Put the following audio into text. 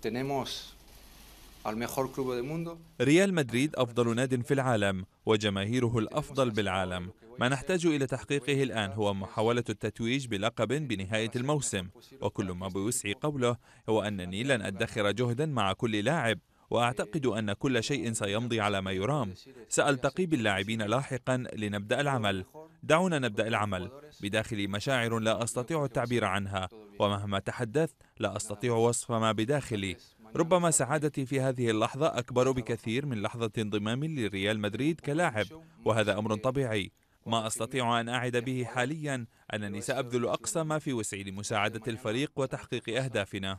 tenemos al mejor club del mundo. ريال مدريد أفضل ناد في العالم وجماهيره الأفضل بالعالم ما نحتاج إلى تحقيقه الآن هو محاولة التتويج بلقب بنهاية الموسم وكل ما بوسعي قوله هو أنني لن أدخر جهدا مع كل لاعب وأعتقد أن كل شيء سيمضي على ما يرام سألتقي باللاعبين لاحقا لنبدأ العمل دعونا نبدأ العمل بداخلي مشاعر لا أستطيع التعبير عنها ومهما تحدثت لا أستطيع وصف ما بداخلي ربما سعادتي في هذه اللحظة أكبر بكثير من لحظة انضمامي لريال مدريد كلاعب وهذا أمر طبيعي ما أستطيع أن أعد به حاليا أنني سأبذل أقصى ما في وسعي لمساعدة الفريق وتحقيق أهدافنا